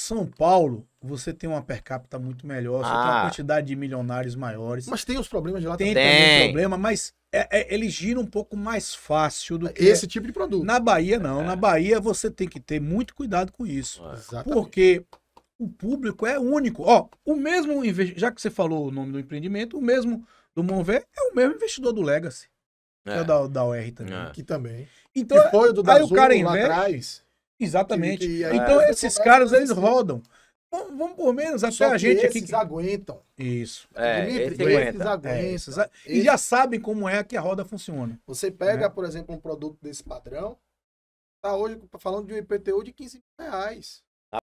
São Paulo, você tem uma per capita muito melhor, você ah. tem uma ah. quantidade de milionários maiores. Mas tem os problemas de lá tem também. Tem problema, mas é, é, ele gira um pouco mais fácil do que. Esse tipo de produto. Na Bahia, não. É. Na Bahia, você tem que ter muito cuidado com isso. É. Exatamente. Porque o público é único. Ó, o mesmo. Já que você falou o nome do empreendimento, o mesmo do Monver é o mesmo investidor do Legacy. É. Que é o da, da UR também. É. Que também. Então, que foi o do aí o cara investe, lá atrás. Exatamente. E, e aí, então, é, esses caras, eles rodam. Vamos por menos até Só a gente esses aqui. Que... aguentam. Isso. É, Dimitri, esse esses aguentam. É, esse... E já sabem como é que a roda funciona. Você pega, é. por exemplo, um produto desse padrão, tá hoje falando de um IPTU de 15 reais.